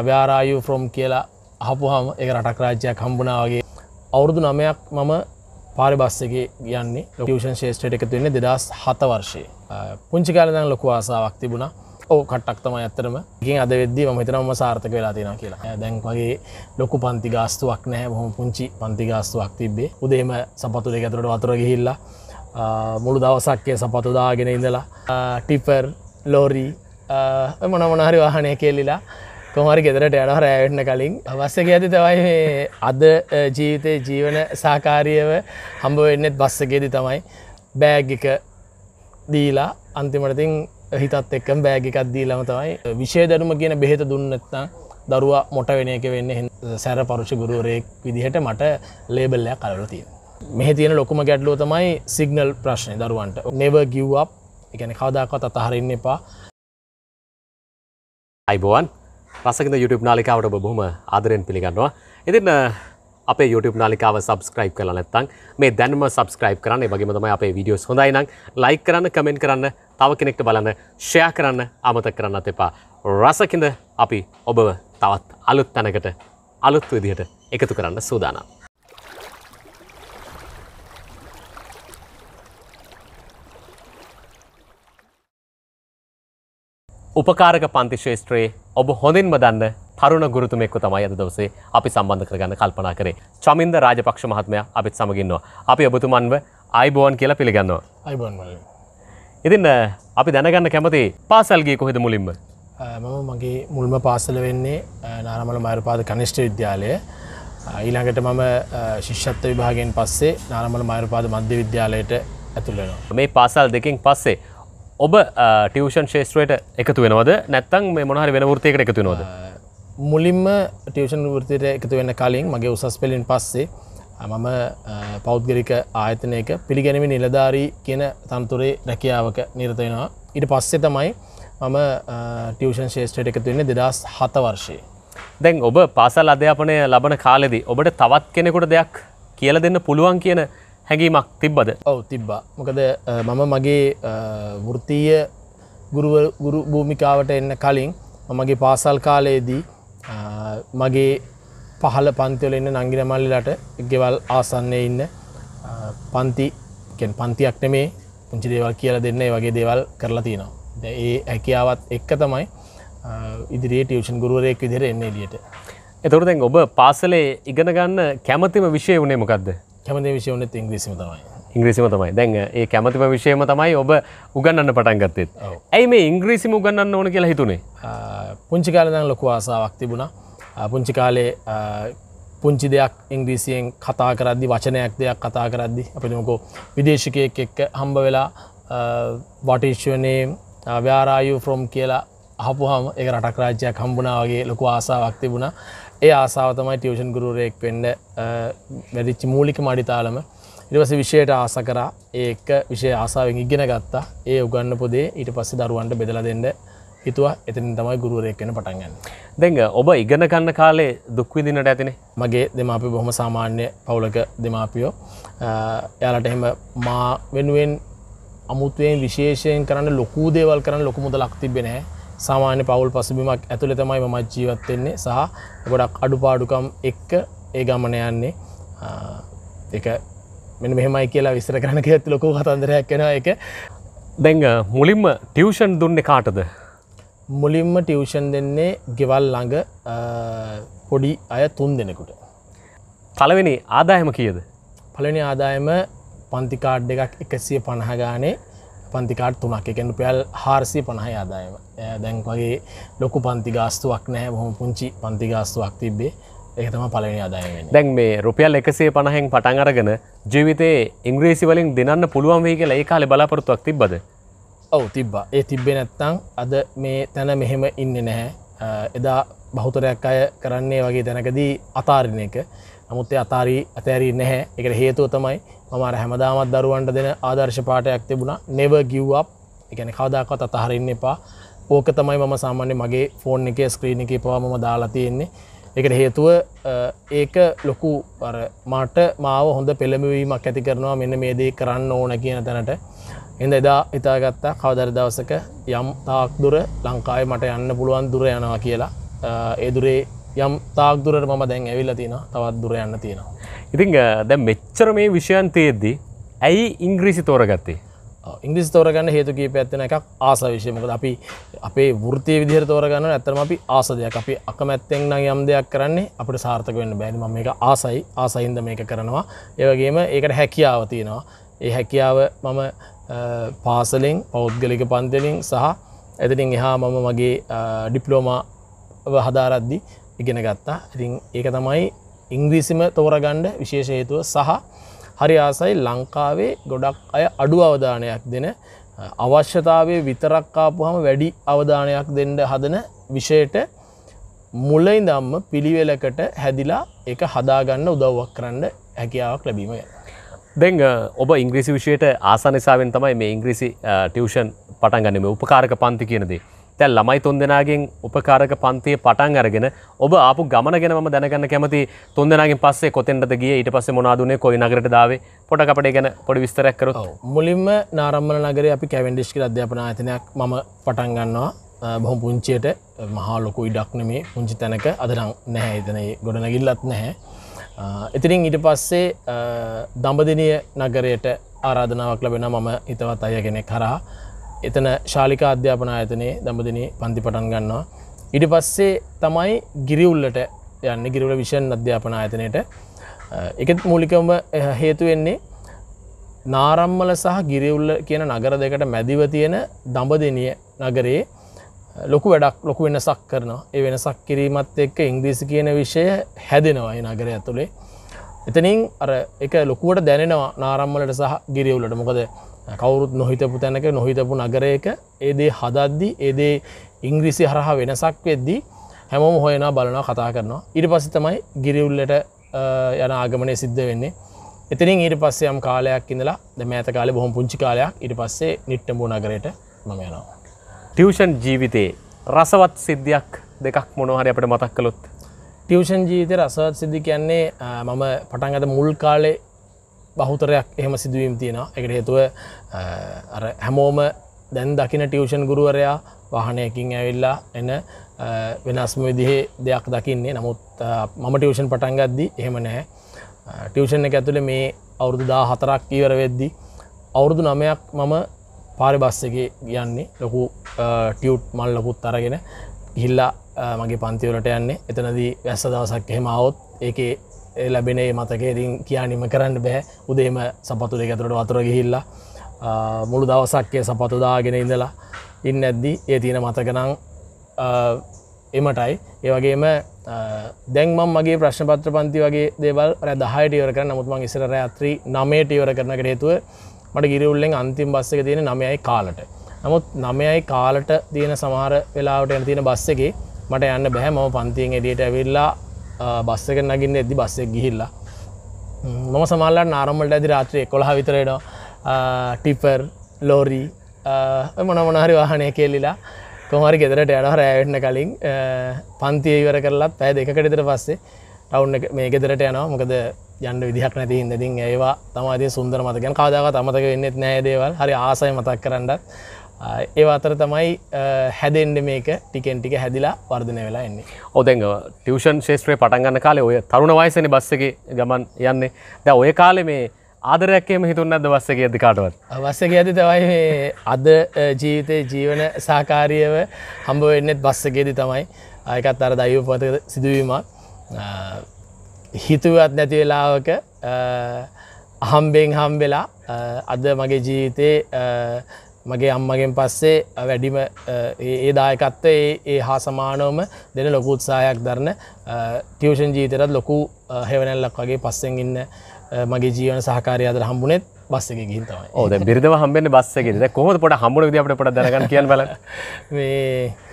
අව්‍යාරායු from කියලා අහපුහම එක රටක් රාජ්‍යයක් හම්බුණාවගේ අවුරුදු නමයක් මම පාරි බස් එක ගියන්නේ ියෂන් ශේෂ්ට්‍රයට එකතු වෙන්නේ දෙදස් හත වර්ෂය පුංචි කාලදන් ලොකු ආසාවක් තිබුණ ඕ කට්ටක් තම ඇතරම ගින් අද වෙද්දී ම හිතනම සාර්ථක වෙලා තියෙන කියලා දැන් වගේ ලොකු පන්ති ගාස්තුවක් නෑ හොම පුංචි පන්ති ගාස්තුවක් තිබේ උදේම සපතු දෙ ඇතුරට වතුර ගිහිල්ලා මුළු දවසක්කය සපතු දාගෙන ඉඳලා ටිපර් ලෝරී මොනමනහරි වාහනය කෙල්ලිලා කොමර ගෙදරට යනහ රෑවෙන්න කලින් අවස්සක ඇති තවයි මේ අද ජීවිතය ජීවන සාකාරියව හම්බ වෙන්නෙත් බස්සකේදි තමයි බෑග්ගික දීලා අන්තිමටතින් හිතත් එක්කම් බෑගිකක් දීලම තමයි විශෂය දරුම කියන බෙහෙත දුන්නත්තා දරුවා මොට වෙන එක වෙන්න සැර පරුෂ ගුරුවරයෙක් විදිහට මට ලේබල්ලයක් කලු තියෙන මෙහ තියෙන ලොකුම ගැටලෝ තමයි සිගනල් ප්‍රශ්නය දරුවන්ට නෙව ගිව්වක් එකන කවදාකත් අතහරන්න එපා අයිබෝවන් රසගඳ YouTube නාලිකාවට ඔබ බොහොම ආදරෙන් පිළිගන්නවා. ඉතින් අපේ YouTube නාලිකාව subscribe කරලා නැත්නම් මේ දැනුම subscribe කරන්න. ඒ වගේම තමයි අපේ videos හොඳයි නම් like කරන්න, comment කරන්න, තව කෙනෙක්ට බලන්න, share කරන්න අමතක කරන්නත් එපා. රසකින්ද අපි ඔබව තවත් අලුත් තැනකට අලුත් විදිහට එකතු කරන්න සූදානම්. උපකාරක පන්ති ශේෂත්‍රයේ ඔබ හොඳින්ම දන්න තරුණ ගුරුතුමෙක්ව තමයි අද දවසේ අපි සම්බන්ධ කරගන්න කල්පනා කරේ. චමින්ද රාජපක්ෂ මහත්මයා අපිත් සමගින්නවා. අපි ඔබතුමන්ව අයිබෝන් කියලා පිළිගන්නවා. අයිබෝන් මල්ලි. ඉතින් අපි දැනගන්න කැමති පාසල් ගියේ කොහෙද මුලින්ම? මම මගේ මුල්ම පාසල වෙන්නේ නාරමල මයරපාද කනිෂ්ඨ විද්‍යාලය. ඊළඟට මම ශිෂ්‍යත්ව විභාගයෙන් පස්සේ නාරමල මයරපාද මධ්‍ය විද්‍යාලයට ඇතුළු වෙනවා. මේ පාසල් දෙකෙන් පස්සේ ඔබ ටියවෂන් ශේෂත්‍රයට එකතු වෙනවද නැත්තන් මේ මොහරි වෙන ෘතියකට එකතු නොද මුලින්ම ටියවෂන් ෘතියට එකතු වෙන කලින් මගේ උසස් පෙලින් පස්සේ මම පෞද්ගලික ආයතනයක පිළිගැනීම නිලධාරී කියන තන්තුරේ රැකියාවක නිරතයෙනවා ඉට පස්සේ තමයි මම ටියවෂන් ශේෂත්‍රයට එකතු වෙන්න දෙදස් හත වර්ෂයේ දැන් ඔබ පාසල් අධ්‍යාපනය ලබන කාලෙදී ඔබට තවත් කෙනෙකුට දෙයක් කියල දෙන්න පුළුවන් කියන හැඟීමක් තිබ්බද ඔව තිබ්බා මොකද මම මගේ වෘත්තීය ගුරු භූමිකාවට එන්න කලින් මගේ පාසල් කාලයේදී මගේ පහල පන්තිවල ඉන්න නංගිනමල්ලට ගෙවල් ආසන්නේ ඉන්න පන්ති පන්තියක් නෙමේ පුංචි දේවල් කියලා දෙන්න වගේ දේවල් කරලා තියෙනවා ඒ හැකියාවත් එක්ක තමයි ඉදිරියේ ටියෂන් ගුරුවරයෙක් විදිර එන්නේ ලියට එතොරදැන් ඔබ පාසලේ ඉගෙන ගන්න කැමතිම විෂය වුණේ මොකක්ද කැමති විශෂයනත් ඉංග්‍රීසිම තමයි ඉංග්‍රීසිම තමයි දැන් ඒ කැමතිම විශෂයම තමයි ඔබ උගන්න පටන් ගත්තෙත් ඇයි මේ ඉංග්‍රීසිම උගන්න ඕන කියලා හිතුනේ පුංචි කාලදන් ලොකු ආසාාවක් තිබුණා පුංචි කාලේ පුංචි දෙයක් ඉංග්‍රීසියෙන් කතා කරද්දි වචනයක් දෙයක් කතා කරද්දි අපිමකෝ විදේශිකයෙක් එක්ක හම්බ වෙලා වටිශ්වනේ ව්‍යාරායු ෆ්‍රෝම් කියලා අහපුහම එක රටක් රාජ්‍යයක් හම්බුණාවගේ ලොකු ආසාාවක් තිබුණා ඒ ආසාාව තමයි ටියවෂන් ගුරුවරයෙක් වෙන්න වැඩිච්චි මූලික මඩිතාලම ඉටවස විෂයට ආස කරා ඒක විෂය ආසාාවෙන් ඉගෙන ගත්තා ඒ උගන්න පොදේ ඊට පස්සේ දරුවන්ට බෙදල දෙන්න හිතුවා එතින් තමයි ගුරුවරයෙක් වෙන පටන්ගන්න දෙඟ ඔබ ඉගෙන ගන්න කාලේ දුක්විදිනට ඇතිනේ මගේ දෙමාපි බොහොම සාමාන්‍ය පවුලක දෙමාපියෝ යාලට එහෙම මා වෙනුවෙන් අමුතුවයෙන් විශේෂයෙන් කරන්න ලොකූ දේවල් කරන්න ලොකුමුද ලක්තිබෙනෑ සාමාන්‍ය පවුල් පසුබිමක් ඇතුළ තමයි මමත් ජීවත්වෙන්නේ සහ ගොඩක් අඩුපාඩුකම් එක්ක ඒ ගමන යන්නේ එක මෙ මෙහමයි කියලා විස්තර කරන ඇත් ලොකෝ කතන්දරයක් කෙන එක දැන් මුලින්ම ටියවෂන් දුන්නේ කාටද මුලින්ම ටියවෂන් දෙන්නේ ගෙවල් ළඟ පොඩි අය තුන් දෙනෙකුට පලවෙනි ආදායම කියද පලනි ආදායම පන්තිකාඩ් එකක් එකසිය පණහගානේ පන්තිකාට තුනක් එකෙන් රුපියල් හාරසිය පණහයි ආදායම දැන් වගේ ලොකු පන්ති ගාස්තුවක් නෑ හොම පුංචි පන්ති ගාස්තුවක් තිබ්බේ එකතම පලනි ආදායම දැන් මේ රුපියල් එකසේ පණහෙන් පටන් අරගෙන ජීවිතයේ ඉංග්‍රීසි වලින් දෙනන්න පුළුවන් වේ කියලා ඒ කාලේ බලාපොරොත්තුවක් තිබ්බද ඔව තිබ්බා ඒ තිබ්බේ නැත්තං අද මේ තැන මෙහෙම ඉන්න නැහැ එදා බහුතරයක් අය කරන්නේ වගේ තැනකදී අතාරණ එක නමුත් අතාරී අතෑරී නැහැ එකට හේතුව තමයි මමර හැමදාමත් දරුවන්ට දෙන ආදර්ශ පාටයක් තිබුණා නෙව ගිව්ප් එකන කවදාකත් අතහරන්න එපා ඕක තමයි මම සාමාන්‍ය මගේ ෆෝන් එක ස්ක්‍රීණ එක පවාමම දාලා තියෙන්නේ එකට හේතුව ඒක ලොකු මාට මාව හොඳ පෙළඹවීමක් ඇති කරනවා මෙන්න මේදී කරන්න ඕන කියන තැනට එඳ එදා ඉතාගත්තා කවදර දවසක යම් තාක් දුර ලංකායි මට යන්න පුළුවන් දුර යනවා කියලා ඒදුරේ යම් තාක්දුරට මම දැන් ඇවිල්ල තියෙන තවත් දුර යන්න තියෙනවා. ඉතිං දැ මෙච්චර මේ විෂයන් තියද්දී ඇයි ඉංග්‍රීසි තෝරගත්තේ ඉංග්‍රිස් තෝරගන්න හේතුකී පැත්වෙන එකක් ආස විශයමකද අපි අපේ ෘතිය විදිර තෝරගන්න ඇතරම අපි ආස දෙයක් අපි අකමැත්තෙන් නම් යම් දෙයක් කරන්නේ අපට සාර්ථක වෙන්න බැරි ම මේක ආසයි ආසයින්ද මේක කරනවා ඒවගේම ඒකට හැකියාව තියෙනවා ඒ හැකියාව මම පාසලෙන් පෞද්ගලික පන්තලින් සහ ඇතිටින් එහා මම මගේ ඩිප්ලෝමා හදාරද්දි ඉගෙන ගත්තා ඉතින් ඒක තමයි ඉංග්‍රීසිම තෝරගණ්ඩ විශේෂයේතුව සහ හරි ආසයි ලංකාවේ ගොඩක් අය අඩු අවධානයක් දෙන අවශ්‍යතාවය විතරක්කාපුහම වැඩි අවධානයක් දෙන්ඩ හදන විෂයට මුලයි දම්ම පිළිවෙලකට හැදිලා එක හදාගන්න උදව්වක් කරන්න හැකියාවක් ලැබීමය. දෙං ඔබ ඉංග්‍රීසි විෂයට ආසනිසාාවෙන් තමයි මේ ඉංග්‍රීසි ටියෂන් පටන්ගන්නම උපකාරක පන්ති කියනදේ. තැන් ළමයි තුන් දෙනාගෙන් උපකාරක පන්තිය පටන් අරගෙන ඔබ ආපු ගමන ගෙන ම දැනගන්න කැමති තුන් දෙනාගෙන් පස්සේ කොතෙන්ට ගිය ඊට පස්සේ මොනාදුනේ කොයි නගරට දාවේ පොට අපට ගැන පොඩි විස්තරයක් කරොත් මුලින්ම නාරම්මල නගරේ අපි කැවෙන්ඩිෂ් කියලා අධ්‍යාපන ආයතනයක් මම පටන් ගන්නවා බොහොම පුංචියට මහා ලොකු ඉඩක් නෙමේ පුංචි තැනක අදනම් නැහැ එතන ගොඩනගිල්ලත් නැහැ එතිරින් ඊට පස්සේ දඹදිනිය නගරයට ආරාධනාවක් ලැබෙන මම හිතවත් අය කෙනෙක් කරා එතන ශාලිකා අධ්‍යාපන ආයතනයේ දඹදිනි පන්ති පටන් ගන්නවා. ඉඩ පස්සේ තමයි ගිරිවුල්ලට යන්න ගිරිවල විෂන් අධ්‍යාපන ආයතනයට එකත් මූලිකම හේතු වෙන්නේ නාරම්මල සහ ගිරිවුල්ල කියන නගර දෙකට මැදිව තියෙන දඹදෙනිය නගරේ ලොකු වැඩක් ලොකු වෙනසක් කරනවා ඒ වෙනසක් කිරීමත් එක්ක ඉංග්‍රීසි කියන විෂය හැදෙනවා ඒ නගරය ඇතුළේ එතනින් අර එක ලොකුවට දැනෙනවා නාරම්මලට සහ ගිරිවුලට මොකද කවුරුත් නොහිතපු තැනක නොහිතපු නගරයක ඒදේ හදද්දි ඒදේ ඉංග්‍රීසි හරහා වෙනසක් වෙද්දී හැමෝම හොයන බලනවා කතා කරනවා ඉරි පසි තමයි ගිරිවුල්ලට යන ආගමනය සිද්ධ වෙන්නේ එතනින් ඊට පස්සේ යම් කාලයක් ඉඳලා මෑත කාලේ බොහොම පුංචි කාලයක් ඉට පස්සේ නිට්ටඹූ නගරයට මම යනවා ටියෂන් ජීවිතයේ රසවත් සිද්ධියක් දෙකක් මොනහරි අපට මතක් කළොත් ටියෂන් ජීවිතය රසවත් සිද්ධි කියන්නේ මම පටන්ගත මුල් කාලේ බහුතරයක් එහෙම සිදුවීම් තියෙන එකට හේතුව හැමෝම දැන් දකින ටියෂන් ගුරුවරයා වාහනයකින් ඇවිල්ලා එන වෙනස්ම විදිහේ දෙයක් දකින්නේ නමුත් මම ටියෂන් පටන් ගද්දි එහෙම නැහැ ටියෂන් එක ඇතුළේ මේ අවුරුදු දා හතරක් ඊවර වෙද්දි අවුරුදු නමයක් මම පාරි බස්ස එක කියන්නේ ලොකු ටියුට් මල් ලොකුත් අරගෙන ගිහිල්ලා මගේ පන්තිවලට යන්නේ එතනදී වැස්ස දවසක් එහෙම අවොත් ඒකේ ලැබෙනේ මතකේතින් කියනීම කරන්න බෑ උදේම සපතු දෙකතුරට වතුර ගිහිල්ලා මුළු දවසක්කය සපතුදාගෙන ඉඳලා ඉන්න ඇද්දි ඒ තියෙන මතකනං එමටයි ඒවගේම දැන්ම මගේ ප්‍රශ්න පත්‍ර පන්ති වගේ දේවල් ර දහයටවර කර නමුත්මං ඉසර ඇත්‍රී නමේටවර කරන කරේතුව මට ගිරවුල්ලෙන් අන්තිම් බස්ස එක තියෙන නමයයි කාලට නමුත් නමයයි කාලට තියෙන සමහර වෙලාවට යන තියෙන බස්ස එක මට යන්න බැහැ මම පන්තියෙන් එඩියට ඇවිල්ලා බස්ස එක නගින්න ඇදදි බස්සෙක් ගිහිල්ලා මම සමල්ල නාරම්මට ඇති රාත්‍රය කොළහ විතරයට ටිපර් ලෝරී මොන මොනහරි වාහනය කෙල්ලිලා කොමරි ගෙදරට යන රෑවෙන්න කලින් පන්තිය ඉවර කරලත් පැය දෙකටතර පස්සේ ටවුන් මේ ගෙදරට යනවා මොකද යන්න විදිහක් නැති ඉන්නදින් ඒවා තමාද සුන්දර මතකෙන් කාදාව තමතක වෙන්නෙත් නෑදේවල් හරි ආසය මතක් කරන්නත් ඒ අතර තමයි හැදෙන්ඩ මේක ටිකෙන් ටික හැදිලා වර්ධන වෙලා එන්නේ ඔදැන් ටියෂන් ශේත්‍රය පටන්ගන්න කාලේ ඔය තරුණ වයසන බස්සක ගමන් යන්නේ දැ ඔය කාලෙ මේ ආදරයක්කේම හිතුන්න අද වස්සක ඇති කාටවත් වස්සක ඇති තවයි අද ජීවිතය ජීවන සාකාරියව හම්බ වෙන්නෙත් බස්සකේදි තමයි අයකත් අර දයවපත සිදුවීමක් හිතුවත් නැති වෙලාවක හම්බෙන් හම්බෙලා අද මගේ ජීවිතේ මගේ අම්මගෙන් පස්සේ වැඩිම ඒ දායකත්ව ඒ හා සමානවම දෙන ලොකු උත්සාහයක් දරන ටියවෂන් ජීතරත් ලොකු හෙවනැල්ලක් වගේ පස්සෙන් ඉන්න මගේ ජීවන සහකාරය අදර හම්බුණෙත් බස්ස එක ගිහින් තමයි ඕ දැන් බිරිඳව හම්බෙන්නේ බස් එකේ. දැන් කොහොමද පොඩ හම්බුණේ විදිහට අපිට පොඩ දැනගන්න කියන්න බලන්න. මේ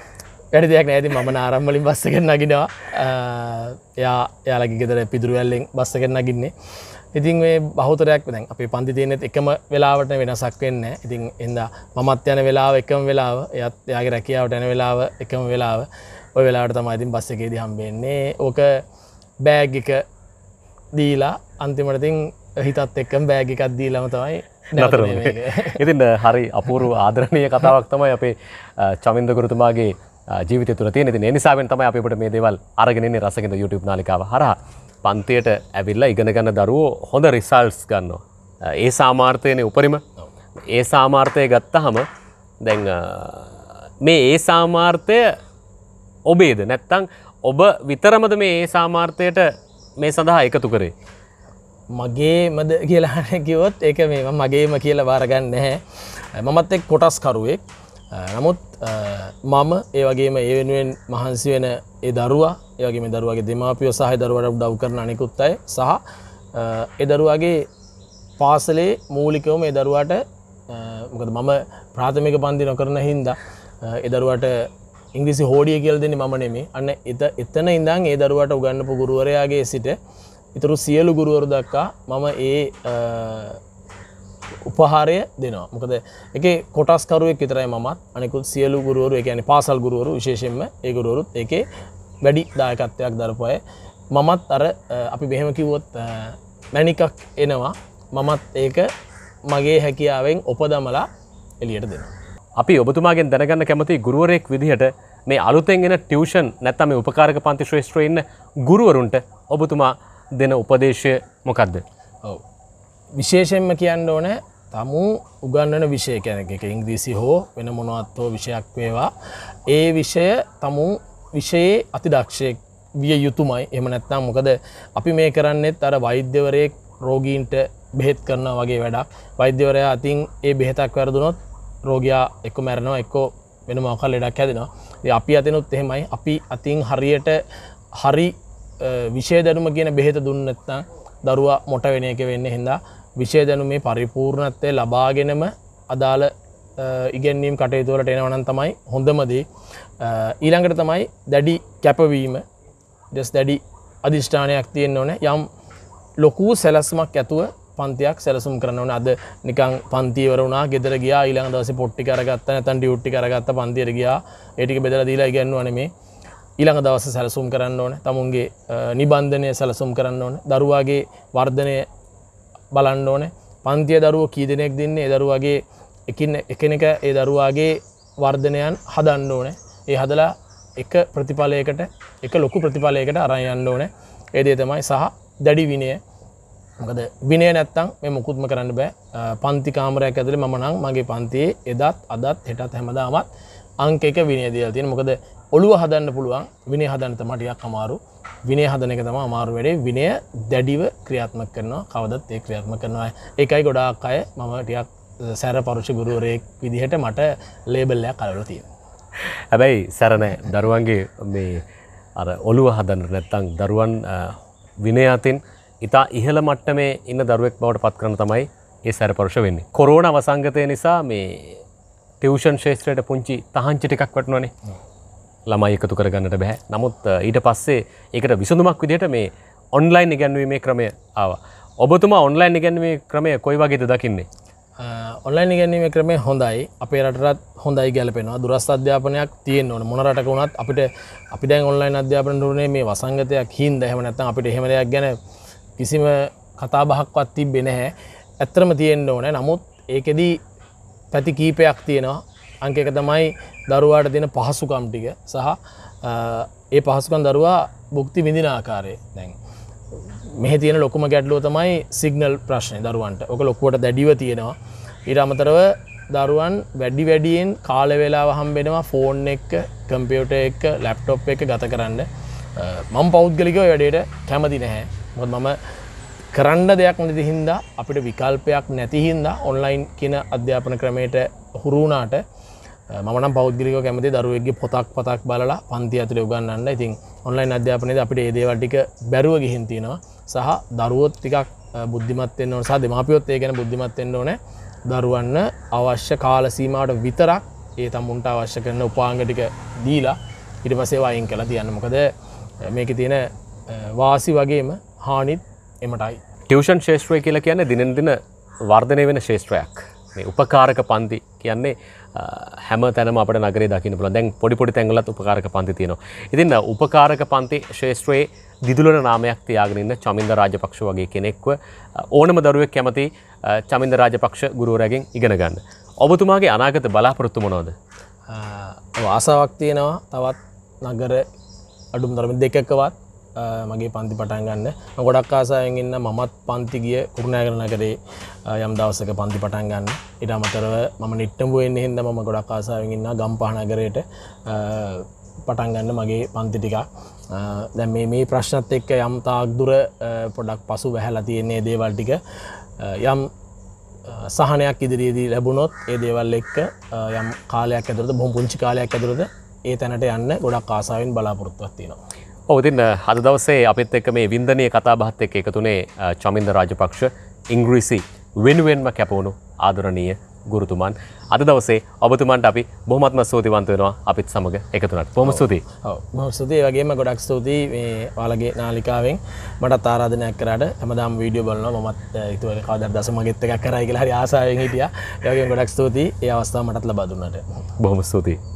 වැඩි දෙයක් නෑති ම ආරම්මලින් බස්සකෙන් නගෙනවා යා යාලගේ ගෙදර පිදුරුවැල්ලෙන් බස්සකෙන් නගින්නේ ඉතින් මේ බහතරයක් දැන් අපි පන්ති තියනෙත් එකම වෙලාවට වෙනසක් වෙන්න ඉතින් එද මමත් යන වෙලාව එකම වෙලාව එයත් යාගේ රැකියාවට යන වෙලාව එකම වෙලාව ඔය වෙලාට තම ඉතින් බස්සකේදී හම්බෙන්නේ ඕක බෑග් එක දීලා අන්තිමටතින් හිතත් එක්කම් බෑගිකක් දීලම තමයි නතර ඉතින් හරි අපූරු ආදරණය කතාවක් තමයි අපේ චමින්ද ගුරුතුමාගේ ජීවිත තුළ තියෙන ති නිසාවෙන් තමයි අපිට මේ දේවල් අරගෙනන්නේ රසගෙන YouTube නාලිකාව හර පන්තියට ඇවිල්ලා ඉගෙන ගන්න දරුවෝ හොඳ රිසල්ස් ගන්නවා. ඒ සාමාර්ථයන උපරිම ඒ සාමාර්ථය ගත්තහම දැන් මේ ඒ සාමාර්ථය ඔබේද නැත්තං ඔබ විතරමද මේ ඒ සාමාර්ථයට මේ සඳහා එකතු කරේ. මගේ මද කියලාන කිවොත් එක මේ මගේම කියලා වාරගන්න නැහැ මමත් එක් කොටස්කරුවෙක් නමුත් මම ඒවගේම ඒ වෙනුවෙන් මහන්සි වෙන ඒ දරුවා ඒගේ දරුවගේ දෙමාපිය සහ දරුවට උඩව් කරන අනෙකුත් අය සහ ඒ දරුවාගේ පාසලේ මූලිකවම ඒ දරුවාට මොකද මම ප්‍රාථමික පන්දි නොකරන හින්දා ඒ දරුවට ඉංග්‍රිසි හෝඩිය කියල් දෙන්නේ මම නෙමේ අන්න එත එතන ඉඳං ඒ දරුවට උගන්නපු ගුරුවරයාගේ සිට ඉතුරු සියලු ගුරුවරු දක්කා මම ඒ උපහාරය දෙනවා මොකද එක කොටස්කරුවෙක් විතරයි මත් අනෙකුත් සියලු ගුරුවරු එකන පාසල් ගුරුවරු විශේෂෙන්ම ඒ ගුරුවරුත් එකේ වැඩි දායකත්වයක් දරපය මමත් අර අපි බෙහෙම කිව්වොත් මැනිකක් එනවා මමත් ඒක මගේ හැකියාවෙන් ඔපදමලා එලියට දෙෙන. අපි ඔබතුමාගෙන් දැනගන්න කැමති ගුරුවරයෙක් විදිහට මේ අලුතෙන්ගෙන ටියවෂන් නැත්තම උපකාරක පන්ති ශ්‍රේෂ්ත්‍රයන්න ගුරුවරුන්ට ඔබතුමා දෙන උපදේශය මොකක්ද. ඔවු. විශේෂයෙන්ම කියන්න ඕන තමු උගන්නන විෂය කැන එක ඉංග්‍රීසි හෝ වෙන මොනවත් හෝ විෂයක් වේවා ඒ විෂය තමු විෂයේ අතිදක්ෂය විය යුතුමයි එම නැත්නම් මොකද අපි මේ කරන්නෙත් අර වෛද්‍යවරයෙක් රෝගීන්ට බෙහෙත් කරන වගේ වැඩක් වෛද්‍යවරයා අතින් ඒ බෙහෙතක් වැරදුනොත් රෝගයා එක්ක මැරණවා එක්කෝ වෙන මොකල් ලෙඩක් හැදෙනවා අපි අතනුත් එහෙමයි අපි අතින් හරියට හරි විෂය දැනුම කියන බෙහෙත දුන්නත්තා දරුවා මොට වෙන එක වෙන්න හිදා විෂය දැනුමේ පරිපූර්ණත්වය ලබාගෙනම අදාළ ඉගැන්වීම් කටයුතුවලට එනවනන් තමයි හොඳමදේ ඊළඟට තමයි දැඩි කැපවීම දෙස් දැඩි අධිෂ්ඨානයක් තියෙන් ඕන යම් ලොකූ සැලස්මක් ඇතුව පන්තියක් සැලසුම් කරනවන අද නිකං පන්තිවරුණා ගෙදර ගියා ඊළඟ දවස පොට්ටි කරගත්ත නැතන් ඩියුට්ටි කරගත්ත පන්තිර ගියා ඒටික බෙදර දීලා ඉගැන්වනේ ඊළඟ දවස සැලසුම් කරන්න ඕන තමුන්ගේ නිබන්ධනය සැලසුම් කරන්න ඕන දරුවාගේ වර්ධනය බලන්න ඕනේ පන්තිය දරුවෝ කී දෙනෙක් දෙන්නේ දරුවගේ එකින් එකනෙක ඒ දරුවාගේ වර්ධනයන් හදන්න ඕනේ ඒ හදලා එක ප්‍රතිඵලයකට එක ලොකු ප්‍රතිඵලයකට අරයන්න ඕනේ ඒදේ තමයි සහ දැඩි විනය මකද විනය නැත්තං මේ මුකුත්ම කරන්න බෑ පන්ති කාමරයක් ඇදල මනං මගේ පන්තියේ එදත් අදත් හෙටත් හැමදාමත් අංක එක විනය දීලා තියෙන මොකද ඔළුව හදන්න පුළුවන් විනය හදන්න තමයි ටිකක් අමාරු විනය හදන එක තමයි අමාරු වැඩේ විනය දැඩිව ක්‍රියාත්මක කරනවා කවදත් ඒ ක්‍රියාත්මක කරනවා ඒකයි ගොඩාක් අය මම ටිකක් සැර පරුෂ ගුරුවරයෙක් විදිහට මට ලේබල්ලයක් කලල තිය. හැබැයි සැරණෑ දරුවන්ගේ මේ අර ඔළුව හදන්න නැත්තං දරුවන් විනය අතින් ඉතා ඉහළ මට්ට මේ ඉන්න දරුවෙක් බවට පත් කරන තමයි ඒ සැරපරුෂ වෙන්නේ. කොරෝණ වසංගතය නිසා මේ ටියවෂන් ශේත්‍රයට පුංචි තහංචි ටිකක් වටනනේ ළමයි එකතු කරගන්නට බැහැ නමුත් ඊට පස්සේ ඒකට විසඳුමක් විදිහට මේ ඔන්ලයින් ඉගැන්වීමේ ක්‍රමය ආවා ඔබතුමා ඔන්ලයින් ඉගැන්වීමේ ක්‍රමය කොයි වගේද දකින්නේ ඔන්ලයින් ඉගැන්වීම ක්‍රමේ හොඳයි අපේ රටත් හොඳයි ගැලපෙනවා දුරස් අධ්‍යාපනයක් තියෙන ඕන මොන රටක වුණත් අපිට අපි දැන් ඔන්ලයින් අධ්‍යාපන දුරනේ මේ වසංගතයක් හින්දා එහෙම නැත්නම් අපිට එහෙම දෙයක් ගැන කිසිම කතා බහක්වත් තිබ්බේ නැහැ. ඇත්තම තියෙන්න ඕනේ. නමුත් ඒකෙදී පැති කීපයක් තියෙනවා අංක එක තමයි දරුවාට දෙන පහසුකම් ටික සහ ඒ පහසුකන් දරුවා බුක්ති විඳින ආකාරය දැන් මෙහ තියෙන ලොකුම ගැඩ්ලෝ තමයි සිගනල් ප්‍රශ්නය දරුවන්ට ඕක ලොක්කොට දැඩිව තියෙනවා ඉර අමතරව දරුවන් වැඩි වැඩියෙන් කාලවෙලා හම්බෙනවා ෆෝන් එක් කම්පියුට එක ලැප්ටොප් එක ගත කරන්න මං පෞද්ගලිකව වැඩට කැමති නැහැ මොත් මම කරන්න දෙයක් නැති හින්දා අපිට විකල්පයක් නැති හින්දා ඔන්ලයින් කියන අධ්‍යාපන ක්‍රමයට හුරුුණාට මන පෞද්ගලික කැමති දරුවගේ පොතක් පතක් බලලා පන්ති අතුර උගන්නන්න ඉතින් ඔන්ලයින් අධ්‍යාපනයද අපිට ඒදේවටික බැරුව ගිහින්තිනවා සහ දරුවොත් ටිකක් බුද්ධිමත්තෙන් ඕසා දෙමාපියොත් ඒ ගැන බුද්ධිමත්තෙන්න්න ඕන දරුවන්න අවශ්‍ය කාලසීමට විතරක් ඒ තමුන්ට අවශ්‍ය කරන උපාංගටික දීලා ඉට පසේ වයින් කලා තියන්න මොකද මේක තියෙන වාසි වගේම හානිත් එමටයි ටියෂන් ශේෂත්‍රය කියලා කියන්නේ දිනෙන් දින වර්ධනය වෙන ශේෂත්‍රයක් මේ උපකාරක පන්ති කියන්නේ හැම තැනම අපට නගරේ දකින්න පුළුවන්. දැන් පොඩි පොඩි තැන්වලත් උපකාරක පන්ති තියෙනවා. ඉතින් උපකාරක පන්ති ශේෂ්ත්‍රයේ දිදුලන නාමයක් තියාගෙන ඉන්න චමින්ද රාජපක්ෂ වගේ කෙනෙක්ව ඕනම දරුවෙක් කැමති චමින්ද රාජපක්ෂ ගුරුවරයාගෙන් ඉගෙන ගන්න. ඔබතුමාගේ අනාගත බලාපොරොත්තු මොනවද? ආසාවක් තියෙනවා තවත් නගර අඩුම තරමින් දෙකකවත් මගේ පන්ති පටන් ගන්න ගොඩක් ආසායෙන් ඉන්න මමත් පන්ති ගිය කුරුණෑගරන කරේ යම් දවසක පන්ති පටන් ගන්න ඉට අමතරව මම නිට්ටඹුවෙන් හිද ම ගොඩක් ආසායෙන් ඉන්න ගම්පානගරයට පටන් ගන්න මගේ පන්ති ටිකක් දැ මේ ප්‍රශ්නත් එක්ක යම් තාක්දුර පොඩක් පසු වැහැලා තියෙන්නේ දේවල් ටික යම් සහනයක් ඉදිරියේදී ලැබුණොත් ඒ දේවල් එක්ක යම් කාලයක් ඇතුරද බොහොම පුංචි කාලයක් ඇතුරද ඒ තැනට යන්න ගොඩක් ආසාවෙන් බලාපොරොත්තුවක් තියෙනවා ඔවතින් අද දවසේ අපිත් එක්ක මේ වින්දනය කතාබහත් එක් එකතුනේ චමින්ද රාජපක්ෂ ඉංග්‍රීසි වෙනුවෙන්ම කැපවුණු ආදරණීය ගුරුතුමන් අද දවසේ ඔබතුමන්ට අපි බොහමත්ම සූතිවන්ත වෙනවා අපිත් සමඟ එකතුනට පොම සුති සුතිය වගේම ගොඩක් ස්තුතියි මේ වාලගේ නාලිකාවෙන් මට ආරාධනයක් කරට හැමදාම් වීඩියෝ බලන මත් තුව කවදර දස මගෙත්තක කරයි කියලා හරි ආසායෙන් හිටිය යගේ ගොඩක් ස්තුතියි ඒ අවස්ථාව මටත් ලබදුන්නට බොහොම ස්තුතියි